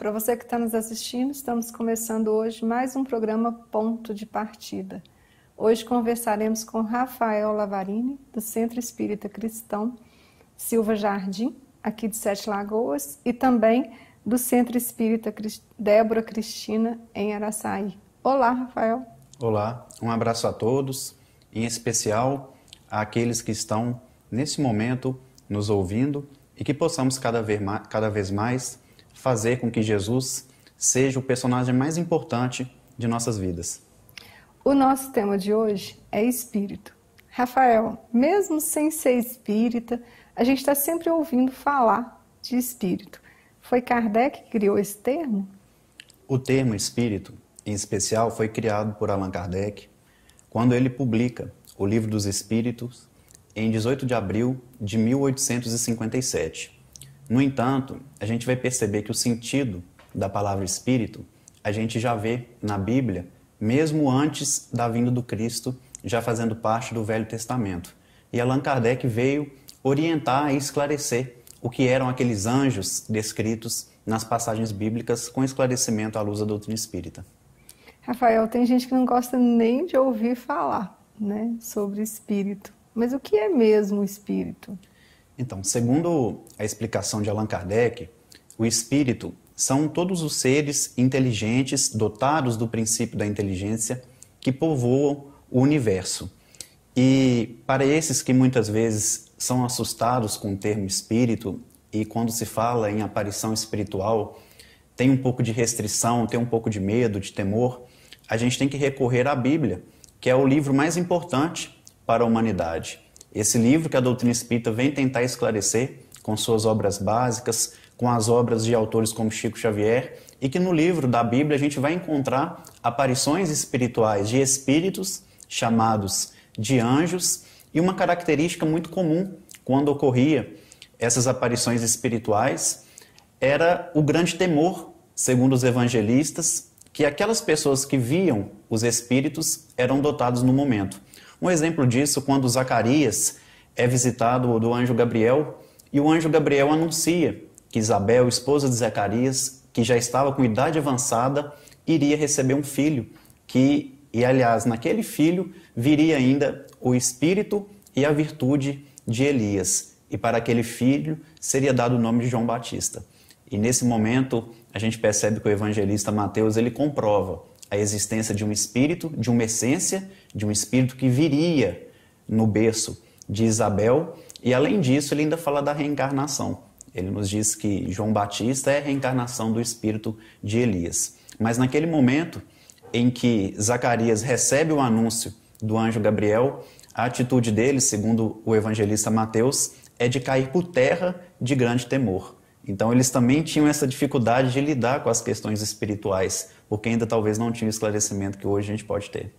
Para você que está nos assistindo, estamos começando hoje mais um programa Ponto de Partida. Hoje conversaremos com Rafael Lavarini, do Centro Espírita Cristão Silva Jardim, aqui de Sete Lagoas, e também do Centro Espírita Débora Cristina, em Araçaí. Olá, Rafael. Olá, um abraço a todos, em especial àqueles que estão nesse momento nos ouvindo e que possamos cada vez mais fazer com que Jesus seja o personagem mais importante de nossas vidas. O nosso tema de hoje é espírito. Rafael, mesmo sem ser espírita, a gente está sempre ouvindo falar de espírito. Foi Kardec que criou esse termo? O termo espírito, em especial, foi criado por Allan Kardec quando ele publica o Livro dos Espíritos em 18 de abril de 1857. No entanto, a gente vai perceber que o sentido da palavra espírito a gente já vê na Bíblia, mesmo antes da vinda do Cristo, já fazendo parte do Velho Testamento. E Allan Kardec veio orientar e esclarecer o que eram aqueles anjos descritos nas passagens bíblicas com esclarecimento à luz da doutrina espírita. Rafael, tem gente que não gosta nem de ouvir falar né, sobre espírito. Mas o que é mesmo o espírito? Então, segundo a explicação de Allan Kardec, o espírito são todos os seres inteligentes dotados do princípio da inteligência que povoam o universo. E para esses que muitas vezes são assustados com o termo espírito e quando se fala em aparição espiritual, tem um pouco de restrição, tem um pouco de medo, de temor, a gente tem que recorrer à Bíblia, que é o livro mais importante para a humanidade. Esse livro que a doutrina espírita vem tentar esclarecer com suas obras básicas, com as obras de autores como Chico Xavier, e que no livro da Bíblia a gente vai encontrar aparições espirituais de espíritos chamados de anjos e uma característica muito comum quando ocorria essas aparições espirituais era o grande temor, segundo os evangelistas, que aquelas pessoas que viam os espíritos eram dotados no momento. Um exemplo disso, quando Zacarias é visitado do anjo Gabriel e o anjo Gabriel anuncia que Isabel, esposa de Zacarias, que já estava com idade avançada, iria receber um filho, que e aliás, naquele filho viria ainda o espírito e a virtude de Elias, e para aquele filho seria dado o nome de João Batista. E nesse momento, a gente percebe que o evangelista Mateus ele comprova a existência de um espírito, de uma essência, de um espírito que viria no berço de Isabel. E além disso, ele ainda fala da reencarnação. Ele nos diz que João Batista é a reencarnação do espírito de Elias. Mas naquele momento em que Zacarias recebe o anúncio do anjo Gabriel, a atitude dele, segundo o evangelista Mateus, é de cair por terra de grande temor. Então, eles também tinham essa dificuldade de lidar com as questões espirituais, porque ainda talvez não tinham o esclarecimento que hoje a gente pode ter.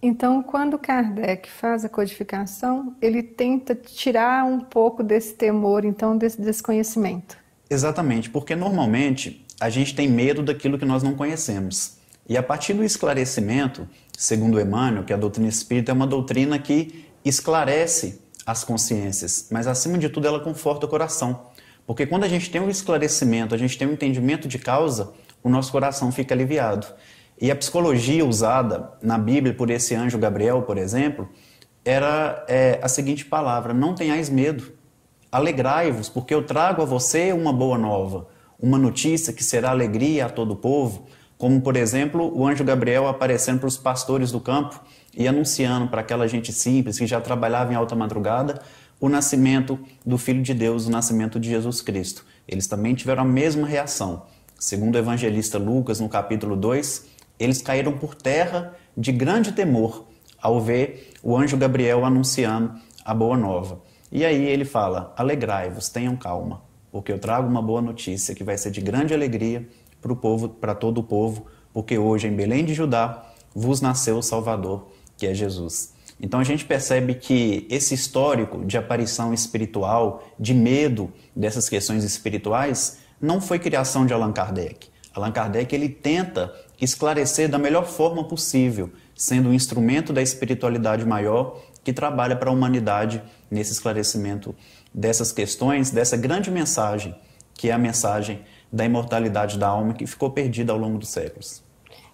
Então, quando Kardec faz a codificação, ele tenta tirar um pouco desse temor, então, desse desconhecimento. Exatamente, porque normalmente a gente tem medo daquilo que nós não conhecemos. E a partir do esclarecimento, segundo Emmanuel, que é a doutrina espírita é uma doutrina que esclarece as consciências, mas acima de tudo ela conforta o coração. Porque quando a gente tem um esclarecimento, a gente tem um entendimento de causa, o nosso coração fica aliviado. E a psicologia usada na Bíblia por esse anjo Gabriel, por exemplo, era é, a seguinte palavra: não tenhais medo, alegrai-vos, porque eu trago a você uma boa nova, uma notícia que será alegria a todo o povo. Como, por exemplo, o anjo Gabriel aparecendo para os pastores do campo e anunciando para aquela gente simples que já trabalhava em alta madrugada o nascimento do Filho de Deus, o nascimento de Jesus Cristo. Eles também tiveram a mesma reação. Segundo o evangelista Lucas, no capítulo 2, eles caíram por terra de grande temor ao ver o anjo Gabriel anunciando a boa nova. E aí ele fala: Alegrai-vos, tenham calma, porque eu trago uma boa notícia que vai ser de grande alegria para o povo, para todo o povo, porque hoje em Belém de Judá vos nasceu o Salvador, que é Jesus. Então a gente percebe que esse histórico de aparição espiritual, de medo dessas questões espirituais, não foi criação de Allan Kardec. Allan Kardec ele tenta esclarecer da melhor forma possível, sendo um instrumento da espiritualidade maior que trabalha para a humanidade nesse esclarecimento dessas questões, dessa grande mensagem, que é a mensagem da imortalidade da alma que ficou perdida ao longo dos séculos.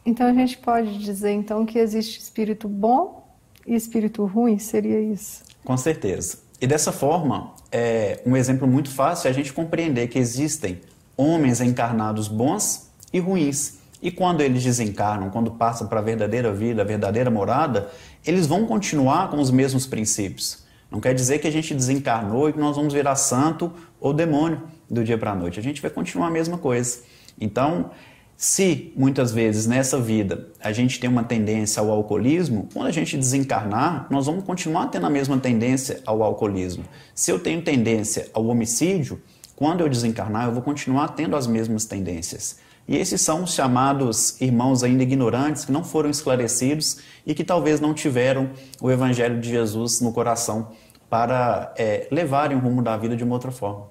Então a gente pode dizer então que existe espírito bom e espírito ruim seria isso. Com certeza. E dessa forma, é um exemplo muito fácil é a gente compreender que existem homens encarnados bons e ruins. E quando eles desencarnam, quando passam para a verdadeira vida, a verdadeira morada, eles vão continuar com os mesmos princípios. Não quer dizer que a gente desencarnou e que nós vamos virar santo ou demônio do dia para a noite. A gente vai continuar a mesma coisa. Então, se muitas vezes nessa vida a gente tem uma tendência ao alcoolismo, quando a gente desencarnar, nós vamos continuar tendo a mesma tendência ao alcoolismo. Se eu tenho tendência ao homicídio, quando eu desencarnar, eu vou continuar tendo as mesmas tendências. E esses são os chamados irmãos ainda ignorantes que não foram esclarecidos e que talvez não tiveram o Evangelho de Jesus no coração para é, levarem o rumo da vida de uma outra forma.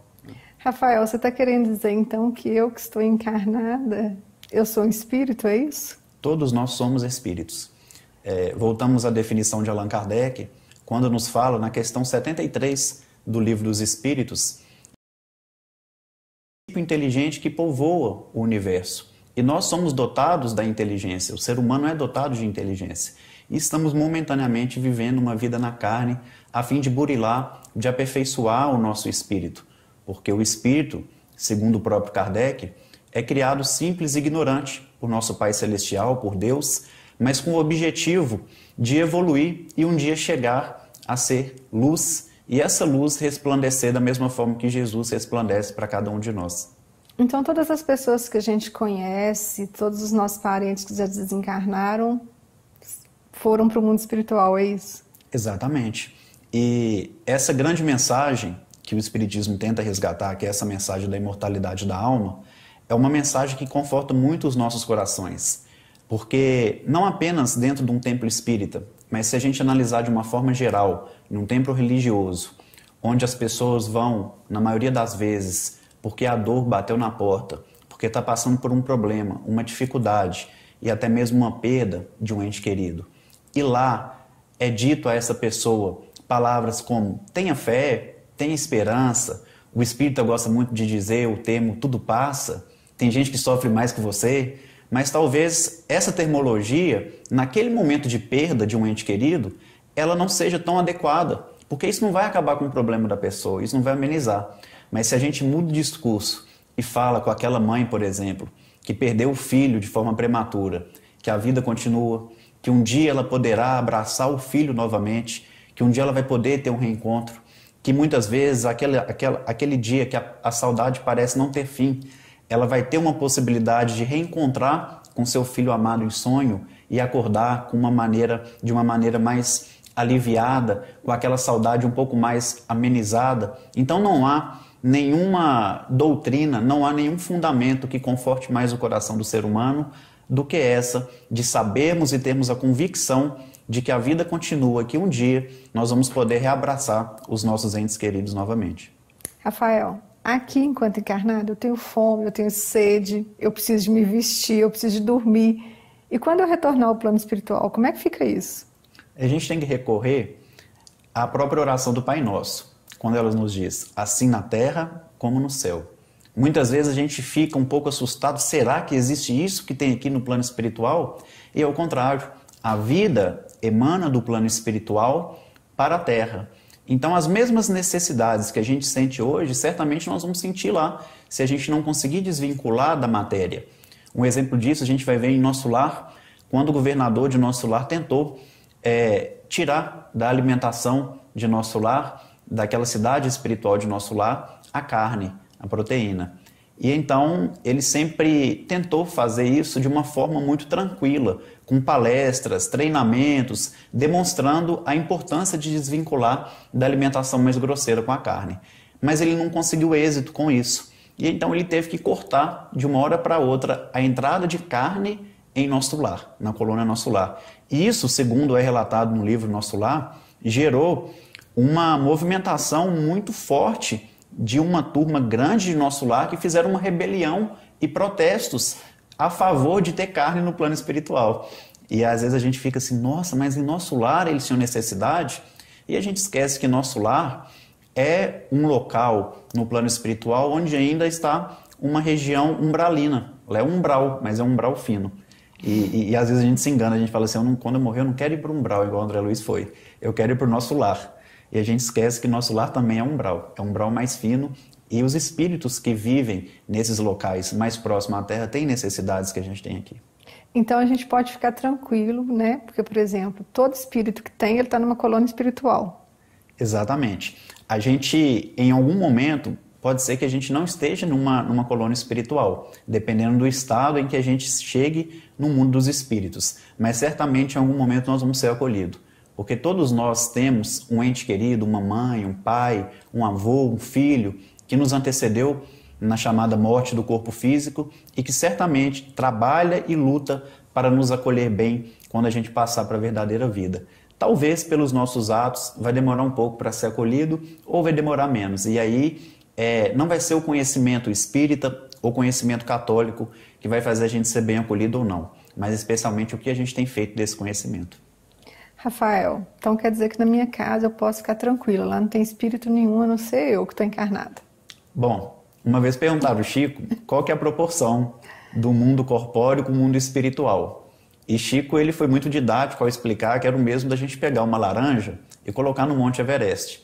Rafael, você está querendo dizer então que eu que estou encarnada eu sou um espírito, é isso? Todos nós somos espíritos. É, voltamos à definição de Allan Kardec, quando nos fala na questão 73 do Livro dos Espíritos, é o tipo inteligente que povoa o universo. E nós somos dotados da inteligência, o ser humano é dotado de inteligência. E estamos momentaneamente vivendo uma vida na carne, a fim de burilar, de aperfeiçoar o nosso espírito. Porque o espírito, segundo o próprio Kardec, é criado simples e ignorante por nosso Pai Celestial, por Deus, mas com o objetivo de evoluir e um dia chegar a ser luz e essa luz resplandecer da mesma forma que Jesus resplandece para cada um de nós. Então, todas as pessoas que a gente conhece, todos os nossos parentes que já desencarnaram, foram para o mundo espiritual, é isso? Exatamente. E essa grande mensagem que o Espiritismo tenta resgatar, que é essa mensagem da imortalidade da alma, é uma mensagem que conforta muito os nossos corações, porque não apenas dentro de um templo espírita, mas se a gente analisar de uma forma geral, num templo religioso, onde as pessoas vão, na maioria das vezes, porque a dor bateu na porta, porque está passando por um problema, uma dificuldade e até mesmo uma perda de um ente querido. E lá é dito a essa pessoa palavras como tenha fé, tenha esperança. O espírita gosta muito de dizer o termo tudo passa tem gente que sofre mais que você, mas talvez essa termologia, naquele momento de perda de um ente querido, ela não seja tão adequada, porque isso não vai acabar com o problema da pessoa, isso não vai amenizar. Mas se a gente muda o discurso e fala com aquela mãe, por exemplo, que perdeu o filho de forma prematura, que a vida continua, que um dia ela poderá abraçar o filho novamente, que um dia ela vai poder ter um reencontro, que muitas vezes aquele, aquele, aquele dia que a, a saudade parece não ter fim, ela vai ter uma possibilidade de reencontrar com seu filho amado em sonho e acordar com uma maneira de uma maneira mais aliviada, com aquela saudade um pouco mais amenizada. Então não há nenhuma doutrina, não há nenhum fundamento que conforte mais o coração do ser humano do que essa de sabermos e termos a convicção de que a vida continua, que um dia nós vamos poder reabraçar os nossos entes queridos novamente. Rafael, aqui enquanto encarnado, eu tenho fome, eu tenho sede, eu preciso de me vestir, eu preciso de dormir. E quando eu retornar ao plano espiritual, como é que fica isso? A gente tem que recorrer à própria oração do Pai Nosso, quando ela nos diz assim na terra como no céu. Muitas vezes a gente fica um pouco assustado, será que existe isso que tem aqui no plano espiritual? E ao contrário, a vida emana do plano espiritual para a terra. Então, as mesmas necessidades que a gente sente hoje, certamente nós vamos sentir lá, se a gente não conseguir desvincular da matéria. Um exemplo disso a gente vai ver em nosso lar, quando o governador de nosso lar tentou é, tirar da alimentação de nosso lar, daquela cidade espiritual de nosso lar, a carne, a proteína. E então ele sempre tentou fazer isso de uma forma muito tranquila, com palestras, treinamentos, demonstrando a importância de desvincular da alimentação mais grosseira com a carne. Mas ele não conseguiu êxito com isso. E então ele teve que cortar de uma hora para outra a entrada de carne em nosso lar, na colônia Nosso Lar. E isso, segundo é relatado no livro Nosso Lar, gerou uma movimentação muito forte de uma turma grande de Nosso Lar que fizeram uma rebelião e protestos a favor de ter carne no plano espiritual. E às vezes a gente fica assim, nossa, mas em nosso lar eles tinham necessidade? E a gente esquece que nosso lar é um local no plano espiritual onde ainda está uma região umbralina. Ela é umbral, mas é um umbral fino. E, e, e, às vezes a gente se engana, a gente fala assim: eu não, quando eu morrer, eu não quero ir para o umbral, igual o André Luiz foi. Eu quero ir para o nosso lar. E a gente esquece que nosso lar também é umbral. É um umbral mais fino, e os espíritos que vivem nesses locais mais próximos à Terra têm necessidades que a gente tem aqui. Então a gente pode ficar tranquilo, né? Porque, por exemplo, todo espírito que tem, ele está numa colônia espiritual. Exatamente. A gente, em algum momento, pode ser que a gente não esteja numa, numa colônia espiritual, dependendo do estado em que a gente chegue no mundo dos espíritos. Mas certamente em algum momento nós vamos ser acolhidos. Porque todos nós temos um ente querido, uma mãe, um pai, um avô, um filho que nos antecedeu na chamada morte do corpo físico e que certamente trabalha e luta para nos acolher bem quando a gente passar para a verdadeira vida. Talvez pelos nossos atos vai demorar um pouco para ser acolhido ou vai demorar menos. E aí é, não vai ser o conhecimento espírita ou conhecimento católico que vai fazer a gente ser bem acolhido ou não, mas especialmente o que a gente tem feito desse conhecimento. Rafael, então quer dizer que na minha casa eu posso ficar tranquila, lá não tem espírito nenhum a não ser eu que estou encarnada. Bom, uma vez perguntaram o Chico qual que é a proporção do mundo corpóreo com o mundo espiritual. E Chico ele foi muito didático ao explicar que era o mesmo da gente pegar uma laranja e colocar no Monte Everest.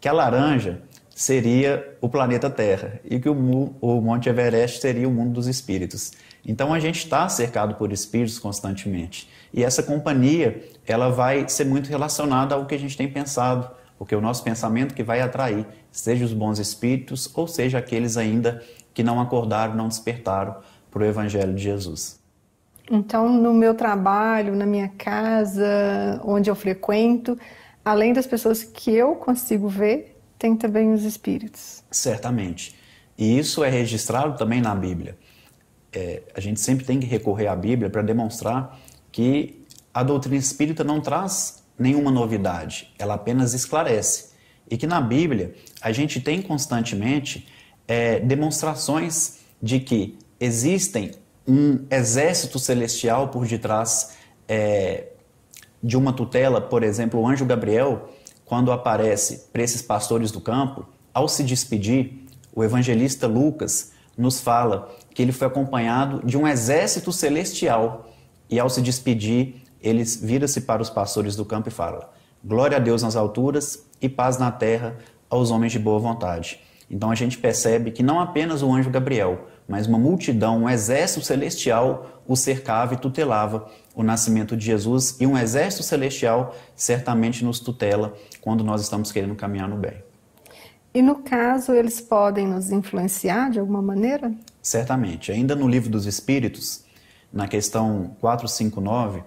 Que a laranja seria o planeta Terra e que o, o Monte Everest seria o mundo dos espíritos. Então a gente está cercado por espíritos constantemente. E essa companhia ela vai ser muito relacionada ao que a gente tem pensado, porque é o nosso pensamento que vai atrair seja os bons espíritos ou seja aqueles ainda que não acordaram, não despertaram para o Evangelho de Jesus. Então, no meu trabalho, na minha casa, onde eu frequento, além das pessoas que eu consigo ver, tem também os espíritos. Certamente. E isso é registrado também na Bíblia. É, a gente sempre tem que recorrer à Bíblia para demonstrar que a doutrina espírita não traz nenhuma novidade, ela apenas esclarece e que na Bíblia a gente tem constantemente é, demonstrações de que existem um exército celestial por detrás é, de uma tutela, por exemplo, o anjo Gabriel, quando aparece para esses pastores do campo, ao se despedir, o evangelista Lucas nos fala que ele foi acompanhado de um exército celestial e ao se despedir, eles vira-se para os pastores do campo e fala: Glória a Deus nas alturas e paz na terra aos homens de boa vontade. Então a gente percebe que não apenas o anjo Gabriel, mas uma multidão, um exército celestial o cercava e tutelava o nascimento de Jesus, e um exército celestial certamente nos tutela quando nós estamos querendo caminhar no bem. E no caso, eles podem nos influenciar de alguma maneira? Certamente. Ainda no Livro dos Espíritos, na questão 459,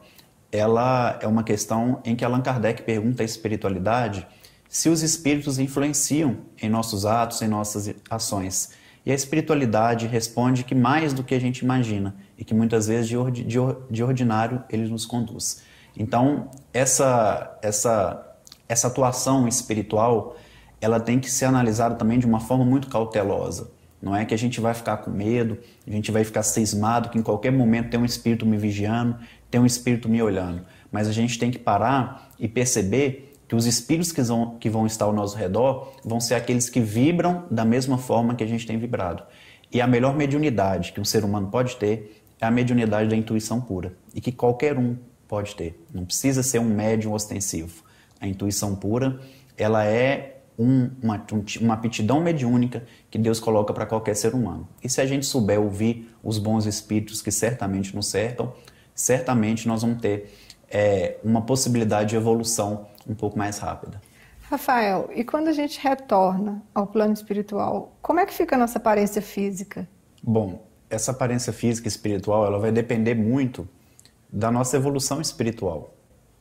ela é uma questão em que Allan Kardec pergunta à espiritualidade se os espíritos influenciam em nossos atos, em nossas ações. E a espiritualidade responde que mais do que a gente imagina e que muitas vezes de, ordi, de, de ordinário ele nos conduz. Então, essa, essa, essa atuação espiritual ela tem que ser analisada também de uma forma muito cautelosa. Não é que a gente vai ficar com medo, a gente vai ficar cismado que em qualquer momento tem um espírito me vigiando, tem um espírito me olhando. Mas a gente tem que parar e perceber que os espíritos que vão, que vão estar ao nosso redor vão ser aqueles que vibram da mesma forma que a gente tem vibrado. E a melhor mediunidade que um ser humano pode ter é a mediunidade da intuição pura e que qualquer um pode ter. Não precisa ser um médium ostensivo. A intuição pura, ela é um, uma, uma aptidão mediúnica que Deus coloca para qualquer ser humano. E se a gente souber ouvir os bons espíritos que certamente nos cercam, certamente nós vamos ter é, uma possibilidade de evolução um pouco mais rápida. Rafael, e quando a gente retorna ao plano espiritual, como é que fica a nossa aparência física? Bom, essa aparência física e espiritual, ela vai depender muito da nossa evolução espiritual.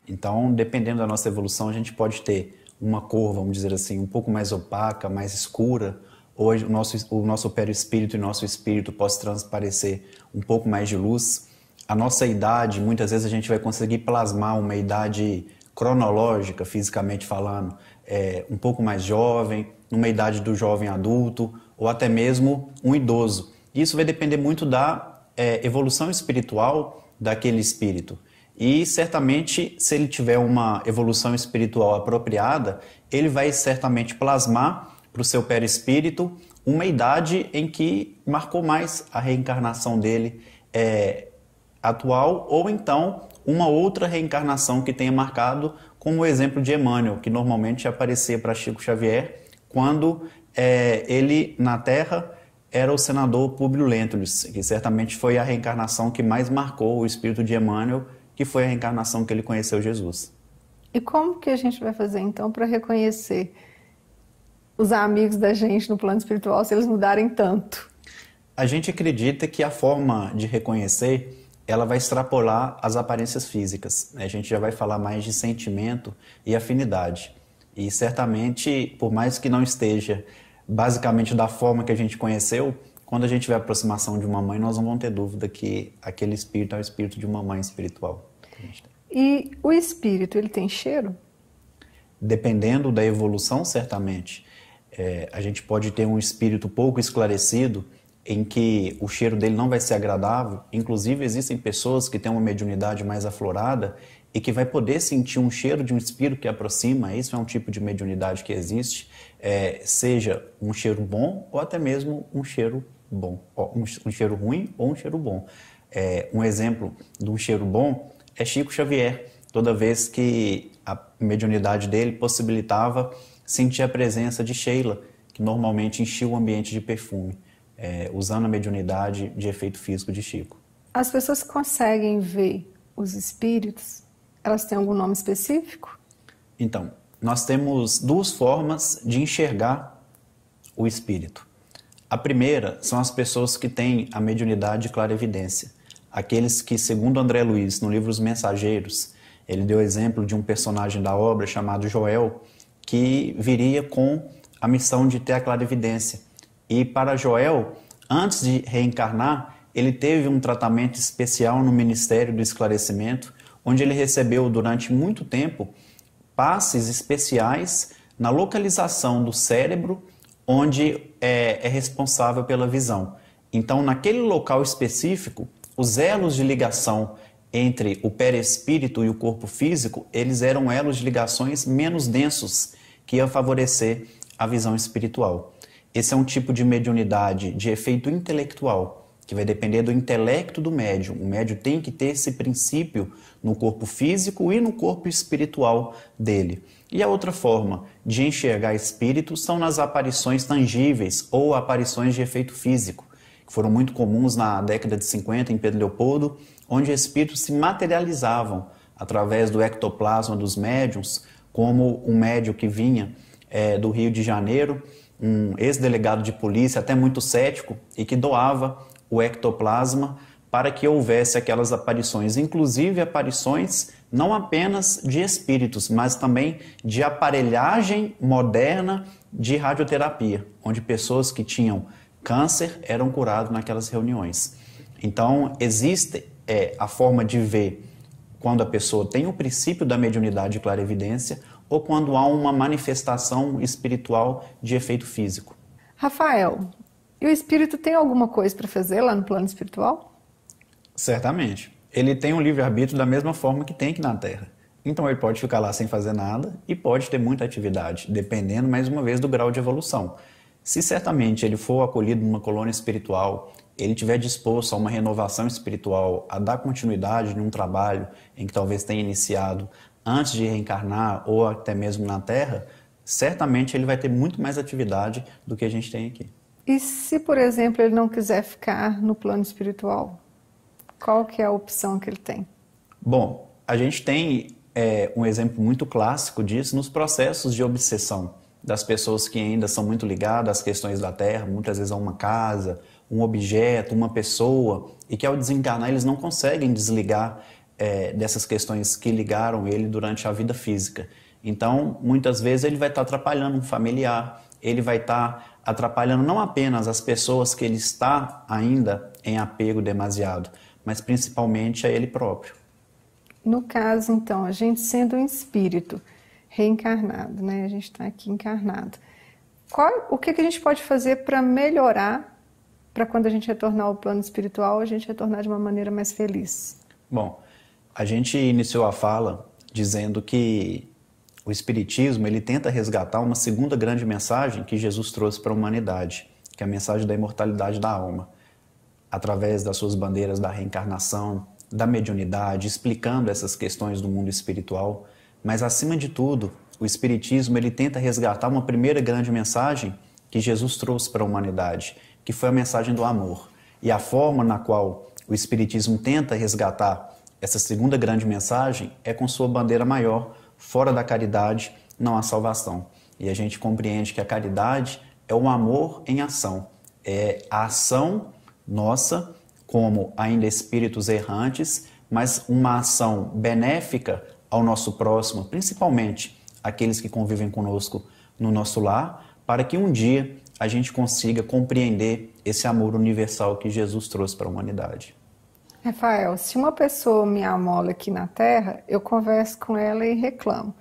Então, dependendo da nossa evolução, a gente pode ter uma cor, vamos dizer assim, um pouco mais opaca, mais escura. ou o nosso, o nosso perispírito e nosso espírito pode transparecer um pouco mais de luz. A nossa idade, muitas vezes a gente vai conseguir plasmar uma idade cronológica, fisicamente falando, é, um pouco mais jovem, numa idade do jovem adulto, ou até mesmo um idoso. Isso vai depender muito da é, evolução espiritual daquele espírito. E certamente, se ele tiver uma evolução espiritual apropriada, ele vai certamente plasmar para o seu perispírito uma idade em que marcou mais a reencarnação dele é, atual, ou então uma outra reencarnação que tenha marcado, como o exemplo de Emmanuel, que normalmente aparecia para Chico Xavier quando é, ele, na Terra, era o senador Públio Lentulus, que certamente foi a reencarnação que mais marcou o espírito de Emmanuel, que foi a reencarnação que ele conheceu Jesus. E como que a gente vai fazer então para reconhecer os amigos da gente no plano espiritual se eles mudarem tanto? A gente acredita que a forma de reconhecer ela vai extrapolar as aparências físicas. Né? A gente já vai falar mais de sentimento e afinidade. E certamente, por mais que não esteja basicamente da forma que a gente conheceu, quando a gente tiver a aproximação de uma mãe, nós não vamos ter dúvida que aquele espírito é o espírito de uma mãe espiritual. E o espírito, ele tem cheiro? Dependendo da evolução, certamente. É, a gente pode ter um espírito pouco esclarecido em que o cheiro dele não vai ser agradável. Inclusive, existem pessoas que têm uma mediunidade mais aflorada e que vai poder sentir um cheiro de um espírito que aproxima. Isso é um tipo de mediunidade que existe, é, seja um cheiro bom ou até mesmo um cheiro bom, um, um cheiro ruim ou um cheiro bom. É, um exemplo de um cheiro bom é Chico Xavier. Toda vez que a mediunidade dele possibilitava sentir a presença de Sheila, que normalmente enchia o ambiente de perfume é, usando a mediunidade de efeito físico de Chico. As pessoas que conseguem ver os espíritos, elas têm algum nome específico? Então, nós temos duas formas de enxergar o espírito. A primeira são as pessoas que têm a mediunidade de clarevidência, aqueles que, segundo André Luiz, no livro Os Mensageiros, ele deu exemplo de um personagem da obra chamado Joel, que viria com a missão de ter a clarevidência e para Joel, antes de reencarnar, ele teve um tratamento especial no Ministério do Esclarecimento, onde ele recebeu durante muito tempo passes especiais na localização do cérebro onde é, é responsável pela visão. Então, naquele local específico, os elos de ligação entre o perespírito e o corpo físico, eles eram elos de ligações menos densos, que iam favorecer a visão espiritual. Esse é um tipo de mediunidade de efeito intelectual, que vai depender do intelecto do médium. O médium tem que ter esse princípio no corpo físico e no corpo espiritual dele. E a outra forma de enxergar espíritos são nas aparições tangíveis ou aparições de efeito físico, que foram muito comuns na década de 50 em Pedro Leopoldo, onde espíritos se materializavam através do ectoplasma dos médiums, como um médium que vinha é, do Rio de Janeiro um ex-delegado de polícia, até muito cético, e que doava o ectoplasma para que houvesse aquelas aparições, inclusive aparições não apenas de espíritos, mas também de aparelhagem moderna de radioterapia, onde pessoas que tinham câncer eram curadas naquelas reuniões. Então, existe é, a forma de ver quando a pessoa tem o princípio da mediunidade e clarividência, ou quando há uma manifestação espiritual de efeito físico. Rafael, e o espírito tem alguma coisa para fazer lá no plano espiritual? Certamente. Ele tem um livre-arbítrio da mesma forma que tem aqui na Terra. Então ele pode ficar lá sem fazer nada e pode ter muita atividade, dependendo mais uma vez do grau de evolução. Se certamente ele for acolhido numa colônia espiritual, ele tiver disposto a uma renovação espiritual, a dar continuidade num trabalho em que talvez tenha iniciado, antes de reencarnar ou até mesmo na Terra, certamente ele vai ter muito mais atividade do que a gente tem aqui. E se, por exemplo, ele não quiser ficar no plano espiritual, qual que é a opção que ele tem? Bom, a gente tem é, um exemplo muito clássico disso nos processos de obsessão das pessoas que ainda são muito ligadas às questões da Terra, muitas vezes a uma casa, um objeto, uma pessoa, e que ao desencarnar eles não conseguem desligar é, dessas questões que ligaram ele durante a vida física. Então, muitas vezes ele vai estar tá atrapalhando um familiar, ele vai estar tá atrapalhando não apenas as pessoas que ele está ainda em apego demasiado, mas principalmente a ele próprio. No caso, então, a gente sendo um espírito reencarnado, né? A gente está aqui encarnado. Qual, o que, que a gente pode fazer para melhorar, para quando a gente retornar ao plano espiritual, a gente retornar de uma maneira mais feliz? Bom, a gente iniciou a fala dizendo que o espiritismo ele tenta resgatar uma segunda grande mensagem que Jesus trouxe para a humanidade, que é a mensagem da imortalidade da alma, através das suas bandeiras da reencarnação, da mediunidade, explicando essas questões do mundo espiritual, mas acima de tudo, o espiritismo ele tenta resgatar uma primeira grande mensagem que Jesus trouxe para a humanidade, que foi a mensagem do amor. E a forma na qual o espiritismo tenta resgatar essa segunda grande mensagem é com sua bandeira maior: fora da caridade não há salvação. E a gente compreende que a caridade é um amor em ação, é a ação nossa como ainda espíritos errantes, mas uma ação benéfica ao nosso próximo, principalmente aqueles que convivem conosco no nosso lar, para que um dia a gente consiga compreender esse amor universal que Jesus trouxe para a humanidade. Rafael, se uma pessoa me amola aqui na Terra, eu converso com ela e reclamo.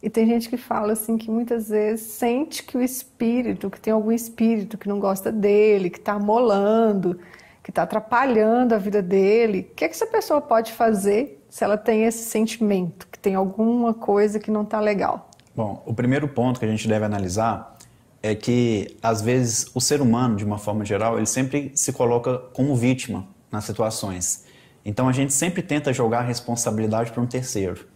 E tem gente que fala assim que muitas vezes sente que o espírito, que tem algum espírito que não gosta dele, que está amolando, que está atrapalhando a vida dele. O que, é que essa pessoa pode fazer se ela tem esse sentimento, que tem alguma coisa que não está legal? Bom, o primeiro ponto que a gente deve analisar é que, às vezes, o ser humano, de uma forma geral, ele sempre se coloca como vítima nas situações. Então a gente sempre tenta jogar a responsabilidade para um terceiro.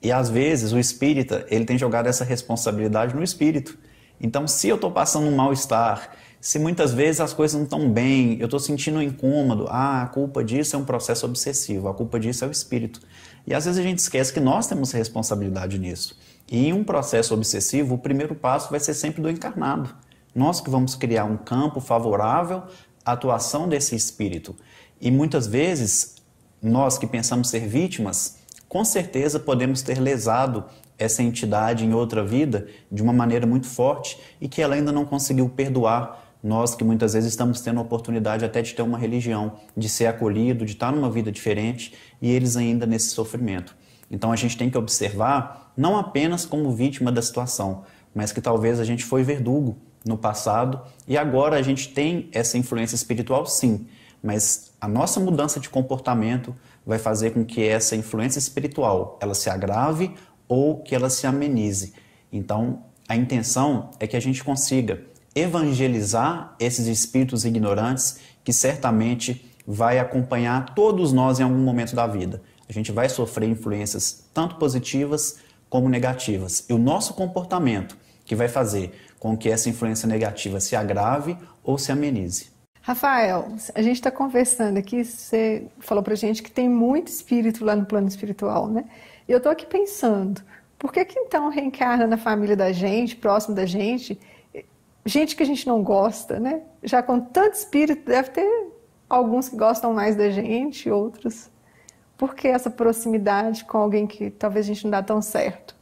E às vezes o espírita, ele tem jogado essa responsabilidade no espírito. Então se eu estou passando um mal-estar, se muitas vezes as coisas não estão bem, eu estou sentindo um incômodo, ah, a culpa disso é um processo obsessivo, a culpa disso é o espírito. E às vezes a gente esquece que nós temos responsabilidade nisso. E em um processo obsessivo, o primeiro passo vai ser sempre do encarnado. Nós que vamos criar um campo favorável à atuação desse espírito. E muitas vezes nós que pensamos ser vítimas, com certeza podemos ter lesado essa entidade em outra vida de uma maneira muito forte e que ela ainda não conseguiu perdoar. Nós que muitas vezes estamos tendo a oportunidade até de ter uma religião, de ser acolhido, de estar numa vida diferente e eles ainda nesse sofrimento. Então a gente tem que observar não apenas como vítima da situação, mas que talvez a gente foi verdugo no passado e agora a gente tem essa influência espiritual sim, mas a nossa mudança de comportamento vai fazer com que essa influência espiritual ela se agrave ou que ela se amenize. Então, a intenção é que a gente consiga evangelizar esses espíritos ignorantes que certamente vai acompanhar todos nós em algum momento da vida. A gente vai sofrer influências tanto positivas como negativas. E o nosso comportamento que vai fazer com que essa influência negativa se agrave ou se amenize. Rafael, a gente está conversando aqui, você falou para gente que tem muito espírito lá no plano espiritual, né? E eu estou aqui pensando, por que que então reencarna na família da gente, próximo da gente, gente que a gente não gosta, né? Já com tanto espírito, deve ter alguns que gostam mais da gente, outros. Por que essa proximidade com alguém que talvez a gente não dá tão certo?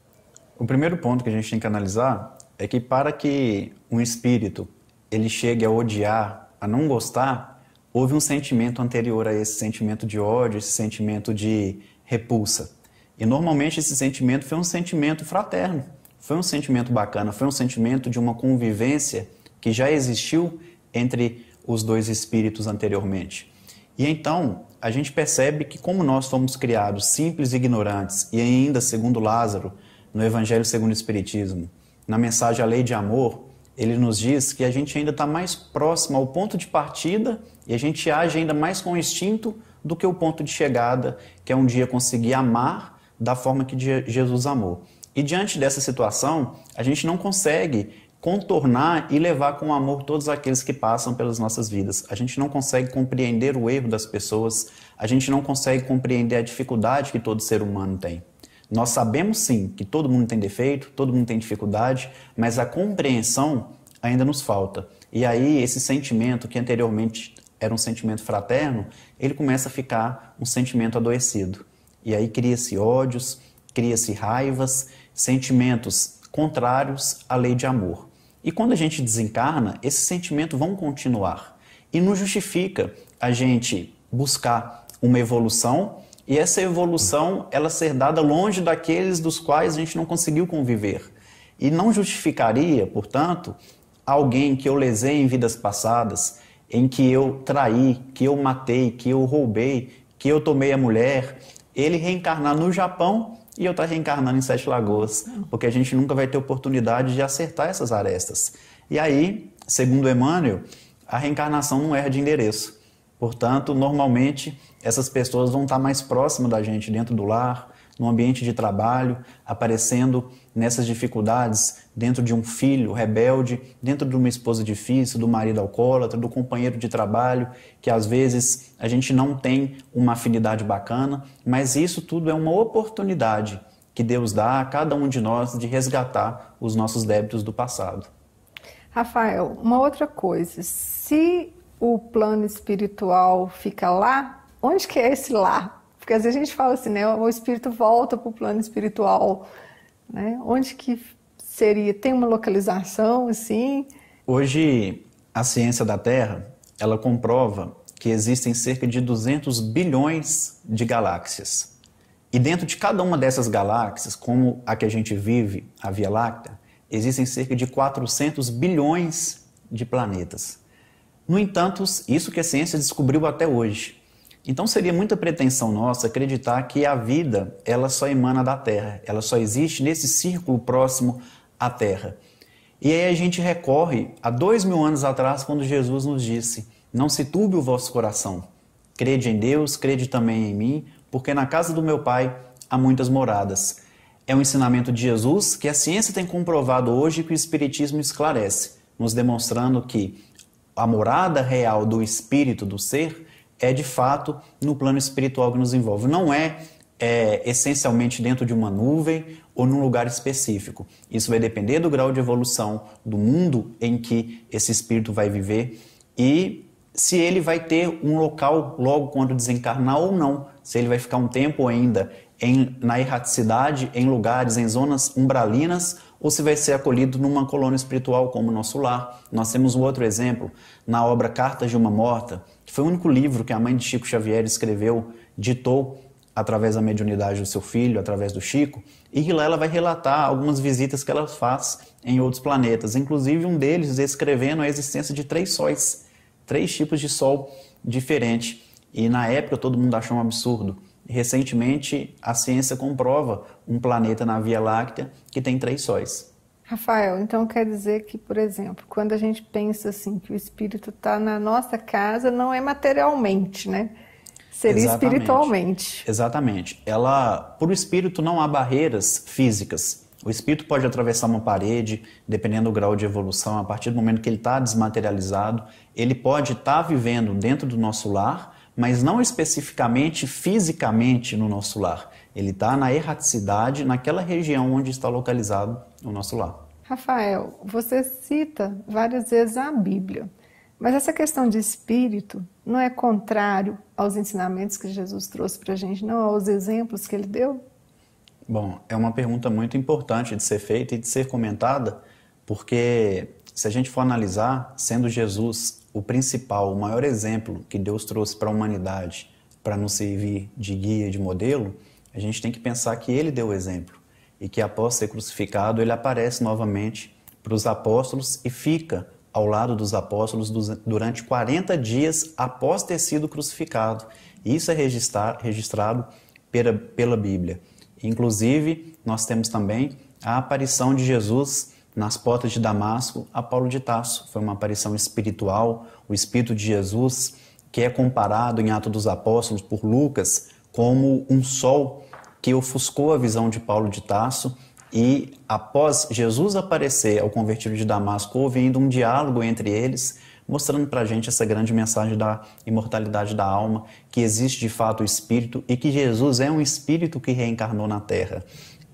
O primeiro ponto que a gente tem que analisar é que para que um espírito ele chegue a odiar a não gostar, houve um sentimento anterior a esse sentimento de ódio, esse sentimento de repulsa. E normalmente esse sentimento foi um sentimento fraterno, foi um sentimento bacana, foi um sentimento de uma convivência que já existiu entre os dois espíritos anteriormente. E então a gente percebe que, como nós fomos criados simples e ignorantes, e ainda, segundo Lázaro, no Evangelho segundo o Espiritismo, na mensagem A Lei de Amor, ele nos diz que a gente ainda está mais próximo ao ponto de partida e a gente age ainda mais com instinto do que o ponto de chegada, que é um dia conseguir amar da forma que Jesus amou. E diante dessa situação, a gente não consegue contornar e levar com amor todos aqueles que passam pelas nossas vidas. A gente não consegue compreender o erro das pessoas, a gente não consegue compreender a dificuldade que todo ser humano tem. Nós sabemos sim que todo mundo tem defeito, todo mundo tem dificuldade, mas a compreensão ainda nos falta. E aí esse sentimento que anteriormente era um sentimento fraterno, ele começa a ficar um sentimento adoecido. E aí cria-se ódios, cria-se raivas, sentimentos contrários à lei de amor. E quando a gente desencarna, esses sentimentos vão continuar. E não justifica a gente buscar uma evolução e essa evolução ela ser dada longe daqueles dos quais a gente não conseguiu conviver. E não justificaria, portanto, alguém que eu lesei em vidas passadas, em que eu traí, que eu matei, que eu roubei, que eu tomei a mulher, ele reencarnar no Japão e eu estar tá reencarnando em Sete Lagoas, porque a gente nunca vai ter oportunidade de acertar essas arestas. E aí, segundo Emmanuel, a reencarnação não erra de endereço. Portanto, normalmente essas pessoas vão estar mais próximas da gente dentro do lar, no ambiente de trabalho, aparecendo nessas dificuldades dentro de um filho rebelde, dentro de uma esposa difícil, do marido alcoólatra, do companheiro de trabalho, que às vezes a gente não tem uma afinidade bacana, mas isso tudo é uma oportunidade que Deus dá a cada um de nós de resgatar os nossos débitos do passado. Rafael, uma outra coisa, se o plano espiritual fica lá? Onde que é esse lá? Porque às vezes a gente fala assim, né? O espírito volta para o plano espiritual, né? Onde que seria? Tem uma localização assim? Hoje a ciência da Terra ela comprova que existem cerca de 200 bilhões de galáxias. E dentro de cada uma dessas galáxias, como a que a gente vive, a Via Láctea, existem cerca de 400 bilhões de planetas. No entanto, isso que a ciência descobriu até hoje. Então seria muita pretensão nossa acreditar que a vida ela só emana da Terra, ela só existe nesse círculo próximo à Terra. E aí a gente recorre a dois mil anos atrás, quando Jesus nos disse: Não se turbe o vosso coração, crede em Deus, crede também em mim, porque na casa do meu Pai há muitas moradas. É um ensinamento de Jesus que a ciência tem comprovado hoje que o Espiritismo esclarece, nos demonstrando que a morada real do espírito, do ser, é de fato no plano espiritual que nos envolve. Não é, é essencialmente dentro de uma nuvem ou num lugar específico. Isso vai depender do grau de evolução do mundo em que esse espírito vai viver e se ele vai ter um local logo quando desencarnar ou não, se ele vai ficar um tempo ainda em, na erraticidade, em lugares, em zonas umbralinas, ou se vai ser acolhido numa colônia espiritual como o nosso lar. Nós temos um outro exemplo na obra Cartas de uma Morta, que foi o único livro que a mãe de Chico Xavier escreveu, ditou através da mediunidade do seu filho, através do Chico, e lá ela vai relatar algumas visitas que ela faz em outros planetas, inclusive um deles descrevendo a existência de três sóis três tipos de sol diferentes. E na época todo mundo achou um absurdo. Recentemente, a ciência comprova um planeta na Via Láctea que tem três sóis. Rafael, então quer dizer que, por exemplo, quando a gente pensa assim que o espírito está na nossa casa, não é materialmente, né? Seria Exatamente. espiritualmente. Exatamente. Ela, para o espírito não há barreiras físicas. O espírito pode atravessar uma parede, dependendo do grau de evolução, a partir do momento que ele está desmaterializado, ele pode estar tá vivendo dentro do nosso lar, mas não especificamente fisicamente no nosso lar. Ele está na erraticidade, naquela região onde está localizado o nosso lar. Rafael, você cita várias vezes a Bíblia, mas essa questão de espírito não é contrário aos ensinamentos que Jesus trouxe para a gente, não aos exemplos que ele deu? Bom, é uma pergunta muito importante de ser feita e de ser comentada, porque se a gente for analisar, sendo Jesus o principal, o maior exemplo que Deus trouxe para a humanidade para nos servir de guia, de modelo, a gente tem que pensar que ele deu o exemplo e que após ser crucificado, ele aparece novamente para os apóstolos e fica ao lado dos apóstolos durante 40 dias após ter sido crucificado. Isso é registrado pela Bíblia. Inclusive, nós temos também a aparição de Jesus nas portas de Damasco a Paulo de Tarso. Foi uma aparição espiritual, o Espírito de Jesus, que é comparado em Atos dos Apóstolos por Lucas como um sol que ofuscou a visão de Paulo de Tarso. E após Jesus aparecer ao convertido de Damasco, houve ainda um diálogo entre eles mostrando para a gente essa grande mensagem da imortalidade da alma, que existe de fato o espírito e que Jesus é um espírito que reencarnou na Terra.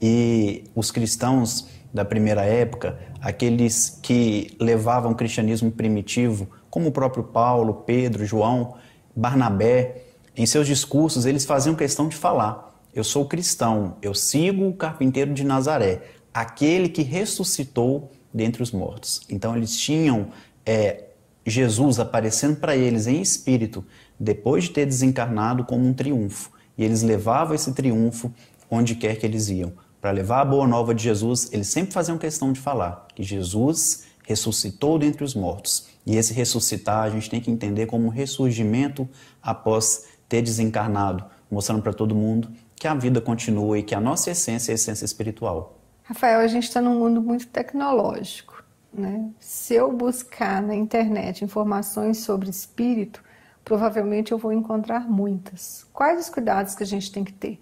E os cristãos da primeira época, aqueles que levavam o cristianismo primitivo, como o próprio Paulo, Pedro, João, Barnabé, em seus discursos eles faziam questão de falar: eu sou cristão, eu sigo o carpinteiro de Nazaré, aquele que ressuscitou dentre os mortos. Então eles tinham é, Jesus aparecendo para eles em espírito, depois de ter desencarnado como um triunfo. E eles levavam esse triunfo onde quer que eles iam. Para levar a boa nova de Jesus, eles sempre faziam questão de falar que Jesus ressuscitou dentre os mortos. E esse ressuscitar a gente tem que entender como um ressurgimento após ter desencarnado, mostrando para todo mundo que a vida continua e que a nossa essência é a essência espiritual. Rafael, a gente está num mundo muito tecnológico. Né? Se eu buscar na internet informações sobre espírito, provavelmente eu vou encontrar muitas. Quais os cuidados que a gente tem que ter?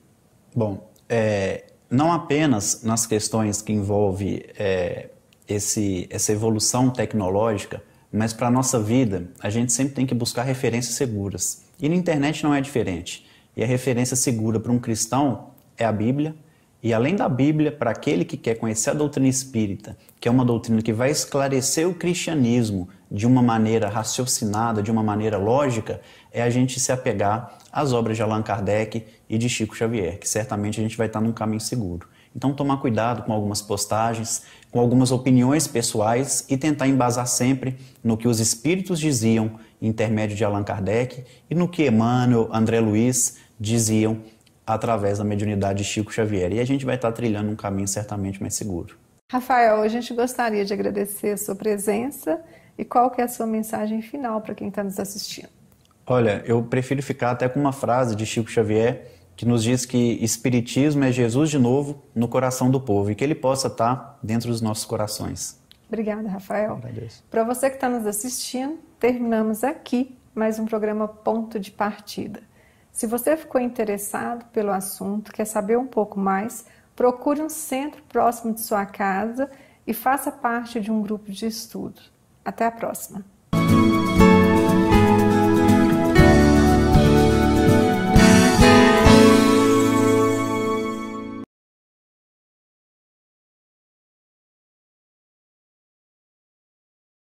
Bom, é, não apenas nas questões que envolvem é, esse, essa evolução tecnológica, mas para a nossa vida, a gente sempre tem que buscar referências seguras. E na internet não é diferente. E a referência segura para um cristão é a Bíblia, e além da Bíblia, para aquele que quer conhecer a doutrina espírita, que é uma doutrina que vai esclarecer o cristianismo de uma maneira raciocinada, de uma maneira lógica, é a gente se apegar às obras de Allan Kardec e de Chico Xavier, que certamente a gente vai estar num caminho seguro. Então, tomar cuidado com algumas postagens, com algumas opiniões pessoais e tentar embasar sempre no que os espíritos diziam, intermédio de Allan Kardec, e no que Emmanuel, André Luiz diziam através da mediunidade de Chico Xavier. E a gente vai estar trilhando um caminho certamente mais seguro. Rafael, a gente gostaria de agradecer a sua presença e qual que é a sua mensagem final para quem está nos assistindo? Olha, eu prefiro ficar até com uma frase de Chico Xavier que nos diz que Espiritismo é Jesus de novo no coração do povo e que ele possa estar dentro dos nossos corações. Obrigada, Rafael. Para você que está nos assistindo, terminamos aqui mais um programa Ponto de Partida. Se você ficou interessado pelo assunto, quer saber um pouco mais, procure um centro próximo de sua casa e faça parte de um grupo de estudo. Até a próxima!